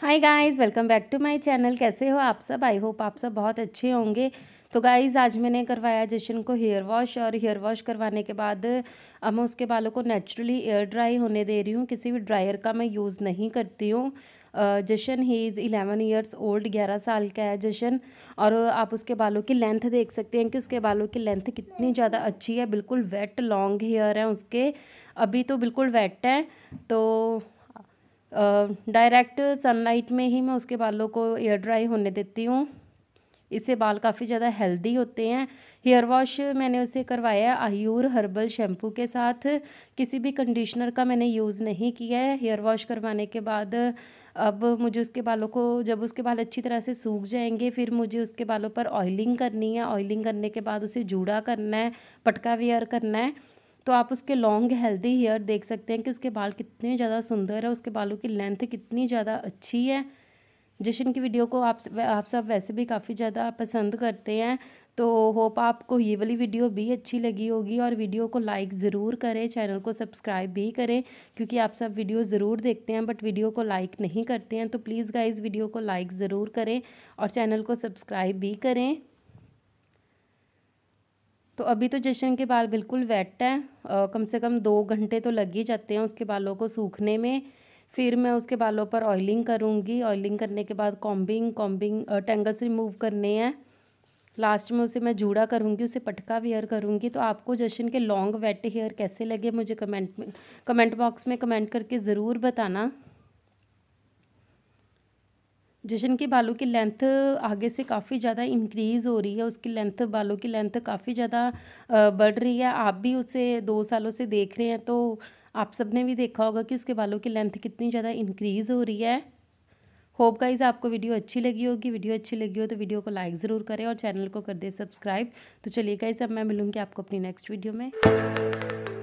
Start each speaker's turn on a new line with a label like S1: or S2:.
S1: hi guys welcome back to my channel कैसे हो आप सब आई होप आप सब बहुत अच्छे होंगे तो गाइज़ आज मैंने करवाया जशन को हेयर वॉश और हेयर वॉश करवाने के बाद अब मैं उसके बालों को नेचुरली एयर ड्राई होने दे रही हूँ किसी भी ड्रायर का मैं यूज़ नहीं करती हूँ जशन ही इज़ इलेवन ईयर्स ओल्ड ग्यारह साल का है जशन और आप उसके बालों की लेंथ देख सकते हैं कि उसके बालों की लेंथ कितनी ज़्यादा अच्छी है बिल्कुल वेट लॉन्ग हेयर है उसके अभी तो बिल्कुल वेट है तो डायरेक्ट सनलाइट में ही मैं उसके बालों को एयर ड्राई होने देती हूँ इससे बाल काफ़ी ज़्यादा हेल्दी होते हैं हेयर वॉश मैंने उसे करवाया है आयूर हर्बल शैम्पू के साथ किसी भी कंडीशनर का मैंने यूज़ नहीं किया है हेयर वॉश करवाने के बाद अब मुझे उसके बालों को जब उसके बाल अच्छी तरह से सूख जाएंगे फिर मुझे उसके बालों पर ऑयलिंग करनी है ऑयलिंग करने के बाद उसे जूड़ा करना है पटका वेयर करना है तो आप उसके लॉन्ग हेल्दी हेयर देख सकते हैं कि उसके बाल कितने ज़्यादा सुंदर है उसके बालों की लेंथ कितनी ज़्यादा अच्छी है जशन की वीडियो को आप आप सब वैसे भी काफ़ी ज़्यादा पसंद करते हैं तो होप आपको ये वाली वीडियो भी अच्छी लगी होगी और वीडियो को लाइक ज़रूर करें चैनल को सब्सक्राइब भी करें क्योंकि आप सब वीडियो ज़रूर देखते हैं बट वीडियो को लाइक नहीं करते हैं तो प्लीज़ गाइज़ वीडियो को लाइक ज़रूर करें और चैनल को सब्सक्राइब भी करें तो अभी तो जशन के बाल बिल्कुल वेट हैं कम से कम दो घंटे तो लग ही जाते हैं उसके बालों को सूखने में फिर मैं उसके बालों पर ऑयलिंग करूँगी ऑयलिंग करने के बाद कॉम्बिंग कॉम्बिंग टेंगल्स रिमूव करने हैं लास्ट में उसे मैं जूड़ा करूँगी उसे पटका वेयर करूँगी तो आपको जशन के लॉन्ग वेट हेयर कैसे लगे मुझे कमेंट में कमेंट बॉक्स में कमेंट करके ज़रूर बताना जशन के बालों की लेंथ आगे से काफ़ी ज़्यादा इंक्रीज़ हो रही है उसकी लेंथ बालों की लेंथ काफ़ी ज़्यादा बढ़ रही है आप भी उसे दो सालों से देख रहे हैं तो आप सब ने भी देखा होगा कि उसके बालों की लेंथ कितनी ज़्यादा इंक्रीज़ हो रही है होप गाइज आपको वीडियो अच्छी लगी होगी वीडियो अच्छी लगी हो तो वीडियो को लाइक ज़रूर करें और चैनल को कर दे सब्सक्राइब तो चलिए गाइज अब मैं मिलूँगी आपको अपनी नेक्स्ट वीडियो में